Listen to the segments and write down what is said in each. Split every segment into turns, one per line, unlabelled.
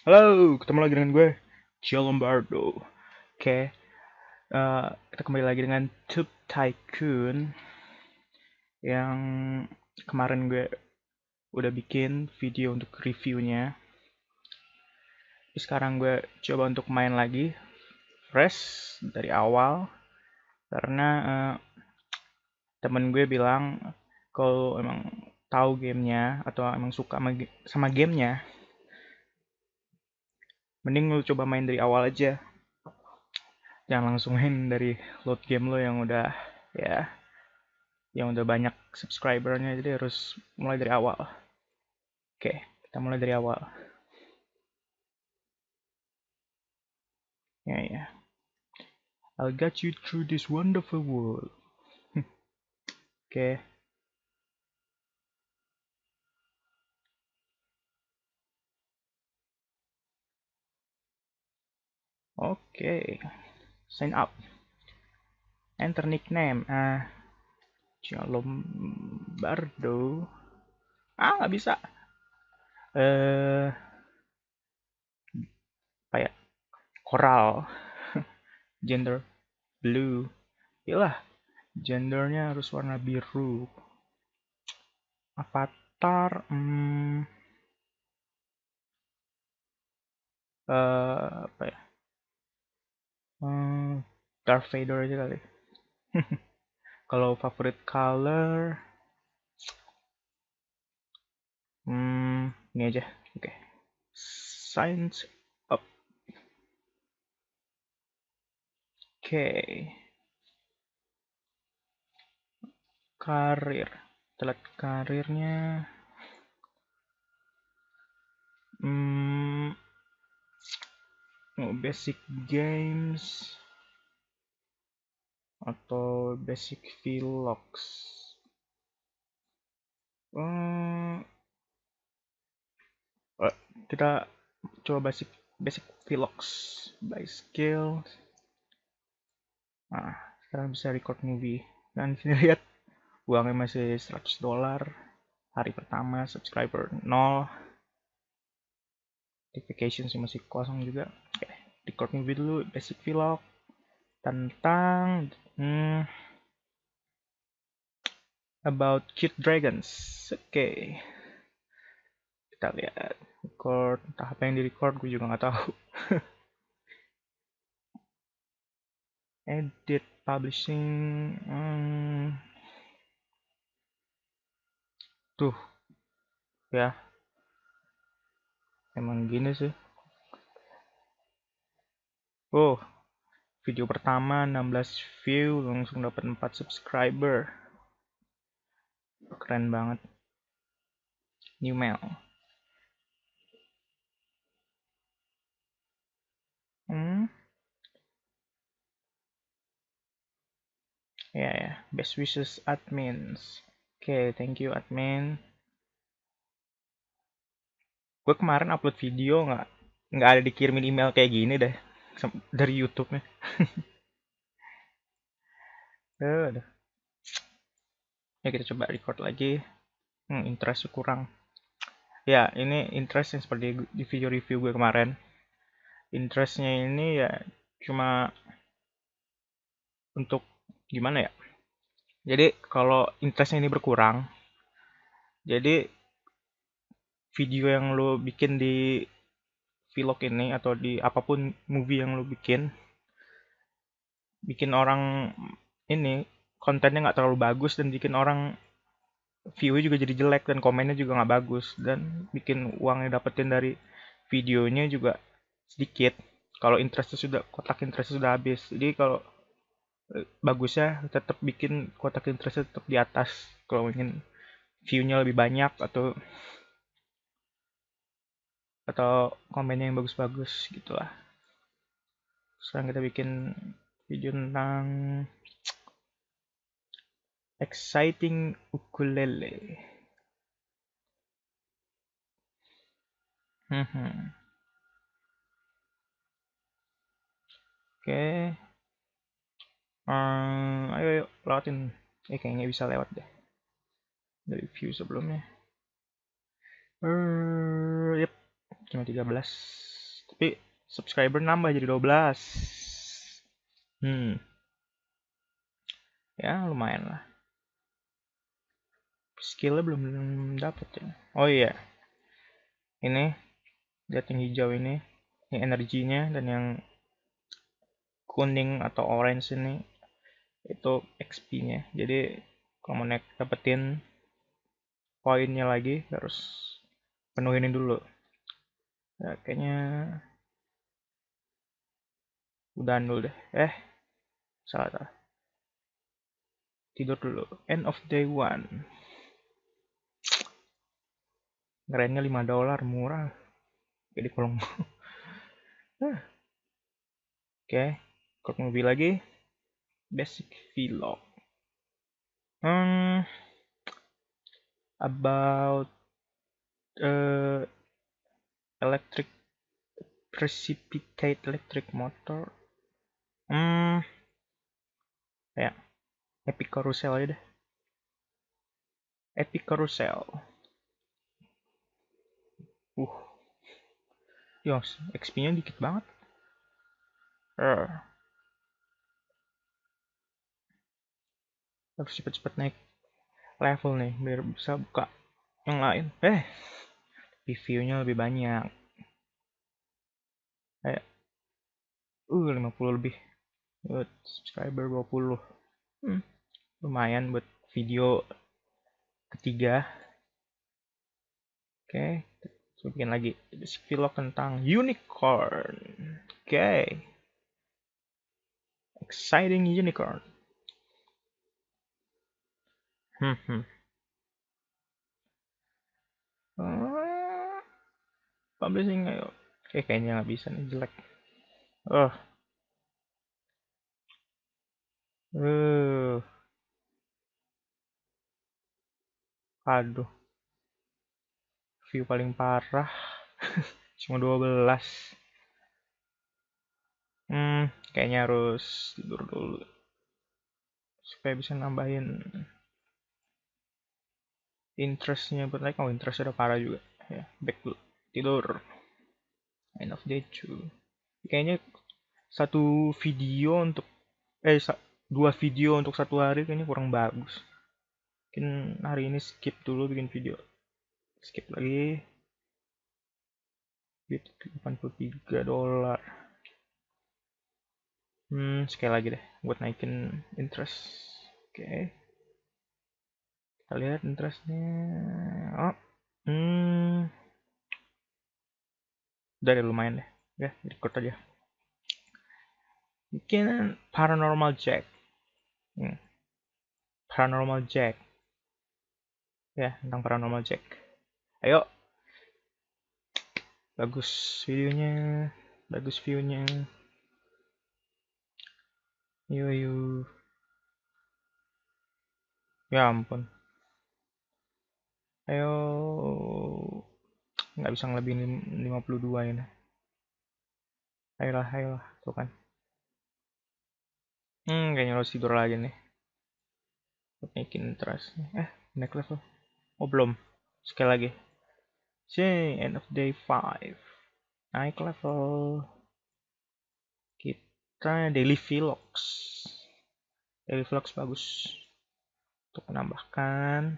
Halo, ketemu lagi dengan gue, Gio Lombardo. Oke, uh, kita kembali lagi dengan Tube Tycoon yang kemarin gue udah bikin video untuk reviewnya. Terus sekarang gue coba untuk main lagi, fresh dari awal, karena uh, temen gue bilang kalau emang tahu gamenya atau emang suka sama, sama gamenya mending lu coba main dari awal aja jangan langsung main dari load game lo yang udah ya yang udah banyak subscribernya jadi harus mulai dari awal oke kita mulai dari awal ya yeah, ya I'll get you through this wonderful world hm. oke okay. okay sign up enter nickname ah Lombardo ah nggak bisa eh uh, apa ya koral gender blue iyalah gendernya harus warna biru avatar hmm, uh, apa ya Hmm, Darth Vader aja kali. Kalau favorit color, hmm, ini aja. Oke, okay. science up. Oke, okay. karir. Telat karirnya. basic games atau basic vlogs uh, hmm, eh, kita coba basic basic vlogs by skill nah sekarang bisa record movie dan sini lihat uangnya masih 100 dolar hari pertama subscriber 0 notification masih kosong juga movie dulu basic vlog tentang hmm, about cute dragons. Oke. Okay. Kita lihat record entah apa yang di record gue juga nggak tahu. Edit publishing hmm. tuh ya emang gini sih Oh, video pertama 16 view langsung dapat 4 subscriber. Keren banget. New mail. Hmm. Ya yeah, ya, yeah. best wishes admins. Oke, okay, thank you admin gue kemarin upload video nggak nggak ada dikirimin email kayak gini deh dari YouTube-nya. Aduh. Ya kita coba record lagi. Hmm, interest kurang. Ya, ini interest yang seperti di video review gue kemarin. Interestnya ini ya cuma untuk gimana ya? Jadi kalau interestnya ini berkurang, jadi video yang lo bikin di vlog ini atau di apapun movie yang lu bikin bikin orang ini kontennya nggak terlalu bagus dan bikin orang view juga jadi jelek dan komennya juga nggak bagus dan bikin uang yang dapetin dari videonya juga sedikit kalau interestnya sudah kotak interestnya sudah habis jadi kalau eh, bagusnya tetap bikin kotak interestnya tetap di atas kalau ingin viewnya lebih banyak atau atau komennya yang bagus-bagus gitulah sekarang kita bikin video tentang exciting ukulele mm-hmm. oke okay. Eh, um, ayo, ayo lewatin eh kayaknya bisa lewat deh dari view sebelumnya uh, yep cuma 13 tapi subscriber nambah jadi 12 hmm ya lumayan lah skillnya belum, dapet ya oh iya ini lihat yang hijau ini ini energinya dan yang kuning atau orange ini itu XP nya jadi kalau mau dapetin poinnya lagi harus penuhin dulu ya, kayaknya udah nul deh eh salah salah tidur dulu end of day one ngerennya 5 dolar murah jadi kolong ah. oke okay. kalau mobil lagi basic vlog hmm about uh, electric precipitate electric motor hmm ya epic carousel aja deh epic carousel uh yos XP nya dikit banget er harus cepet-cepet naik level nih biar bisa buka yang lain eh reviewnya lebih banyak kayak uh 50 lebih buat subscriber 20 hmm, lumayan buat video ketiga oke okay. bikin lagi vlog tentang unicorn oke okay. exciting unicorn hmm, hmm. Ah publishing ayo oke kayaknya nggak bisa nih jelek oh uh. aduh view paling parah cuma 12 Hmm, kayaknya harus tidur dulu supaya bisa nambahin interestnya buat like oh interest udah parah juga ya back dulu tidur end of day 2 kayaknya satu video untuk eh dua video untuk satu hari kayaknya kurang bagus mungkin hari ini skip dulu bikin video skip lagi 83 dolar hmm sekali lagi deh buat naikin interest oke okay. kita lihat interestnya oh hmm dari lumayan deh ya record aja mungkin paranormal jack hmm. paranormal jack ya tentang paranormal jack ayo bagus videonya bagus viewnya yo yo ya ampun ayo nggak bisa ngelebihin 52 ini ayolah ayolah tuh kan hmm kayaknya harus tidur lagi nih buat naikin trust eh naik level oh belum sekali lagi see end of day 5 naik level kita daily vlogs daily vlogs bagus untuk menambahkan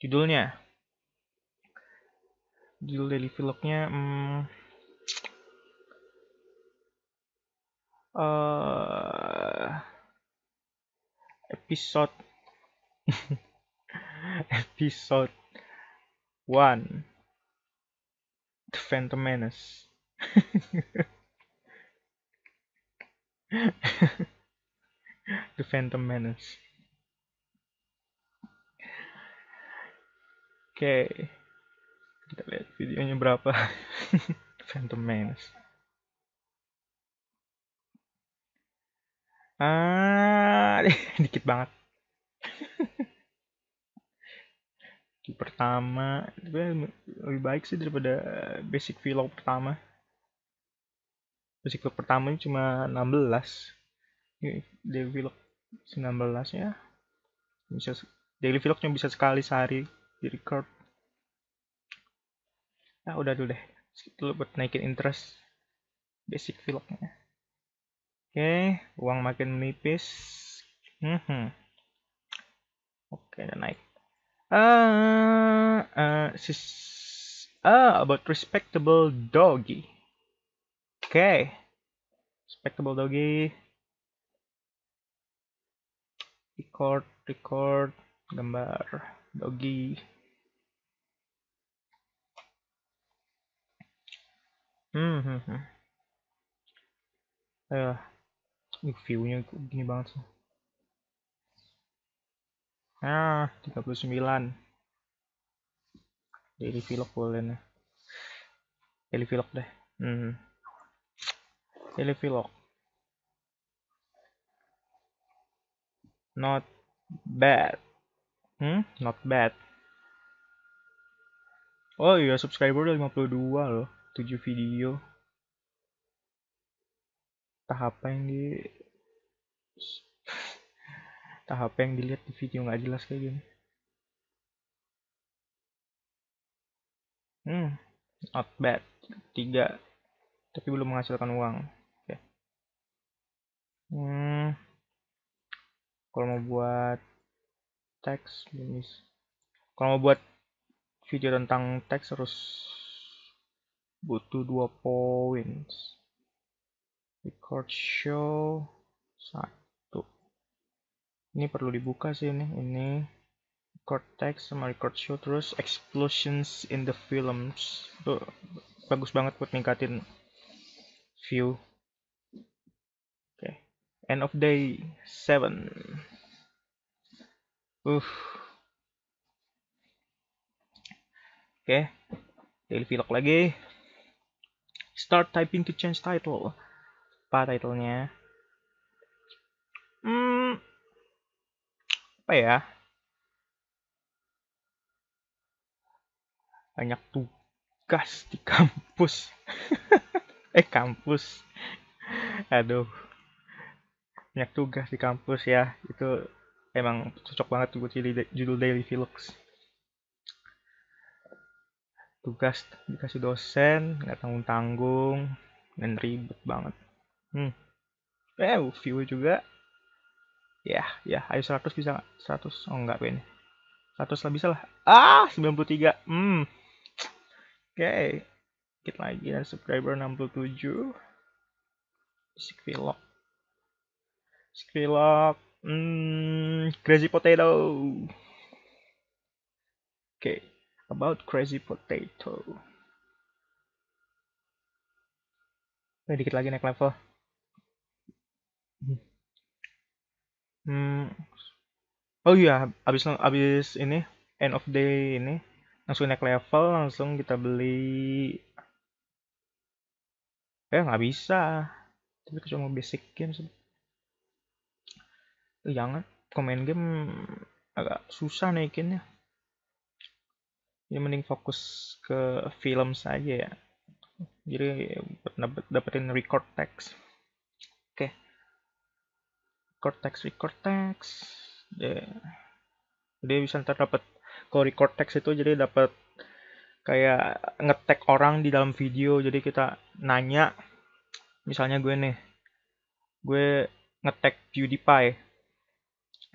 judulnya judul dari vlognya hmm, uh, episode episode one The Phantom Menace The Phantom Menace Okay kita lihat videonya berapa Phantom Menace ah dikit banget di pertama lebih baik sih daripada basic vlog pertama basic vlog pertama ini cuma 16 daily vlog 16 ya bisa daily vlog cuma bisa sekali sehari di record Nah, udah dulu deh. Skip dulu buat naikin interest basic vlognya. Oke, okay, uang makin menipis. -hmm. Oke, okay, udah naik. Uh, uh, sis, uh, about respectable doggy. Oke, okay. respectable doggy. Record, record, gambar, doggy. hmm hmm mhm. Eee, eh, view-nya gini banget sih. Nah, 39. Daily vlog boleh nih. Daily vlog deh. Hmm, hmm. Daily vlog. Not bad. Hmm, not bad. Oh iya, subscriber udah dua loh. 7 video tahap yang di tahap yang dilihat di video nggak jelas kayak gini hmm not bad tiga tapi belum menghasilkan uang okay. hmm kalau mau buat teks belum kalau mau buat video tentang teks harus butuh dua points record show satu ini perlu dibuka sih ini ini record text sama record show terus explosions in the films tuh bagus banget buat ningkatin view oke okay. end of day 7 uh Oke, okay. daily vlog lagi. Start typing to change title. Apa titlenya? Hmm, apa ya? Banyak tugas di kampus. eh kampus. Aduh. Banyak tugas di kampus ya. Itu emang cocok banget buat judul Daily Vlogs tugas dikasih dosen nggak tanggung tanggung dan ribet banget hmm eh view juga ya yeah, ya yeah. ayo 100 bisa gak? 100 oh nggak ini 100 lah bisa lah ah 93 hmm oke okay. dikit lagi dan ya, subscriber 67 Skrillok Skrillok hmm crazy potato oke okay about crazy potato Eh, dikit lagi naik level hmm. oh iya abis abis ini end of day ini langsung naik level langsung kita beli eh nggak bisa tapi cuma basic game sih jangan komen game agak susah naikinnya jadi ya, mending fokus ke film saja ya. Jadi dapetin record text. Oke. Okay. Record text, record text. Yeah. Dia bisa ntar dapat kalau record text itu jadi dapat kayak ngetek orang di dalam video. Jadi kita nanya misalnya gue nih gue ngetek PewDiePie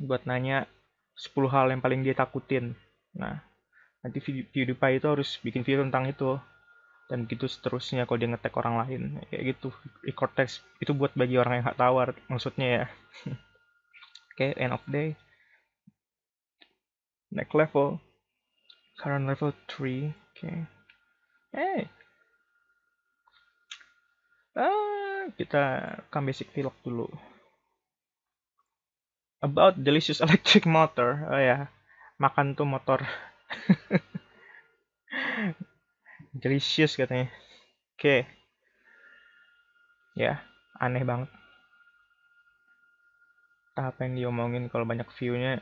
buat nanya 10 hal yang paling dia takutin. Nah, nanti PewDiePie itu harus bikin video tentang itu dan gitu seterusnya kalau dia ngetek orang lain kayak gitu record text itu buat bagi orang yang gak tawar maksudnya ya oke okay, end of day next level current level 3 oke okay. hey ah kita kan basic vlog dulu about delicious electric motor oh ya yeah. makan tuh motor Delicious katanya. Oke. Okay. Ya, aneh banget. Apa yang diomongin kalau banyak view-nya?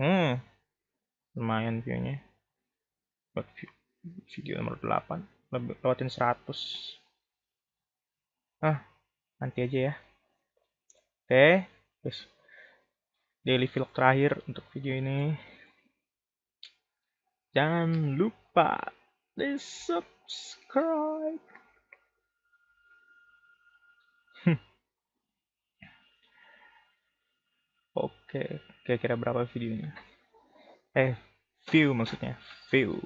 Hmm. Lumayan view-nya. Buat view. video nomor 8. Lebih, lewatin 100. Ah, nanti aja ya. Oke, okay. terus daily vlog terakhir untuk video ini. Jangan lupa di subscribe. Oke, kira-kira berapa videonya? Eh, view maksudnya, view.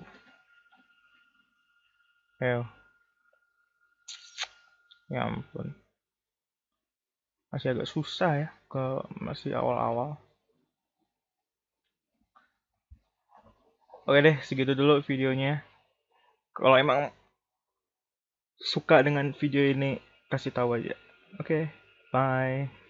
Ayo. Ya ampun masih agak susah ya ke masih awal-awal oke deh segitu dulu videonya kalau emang suka dengan video ini kasih tahu aja oke bye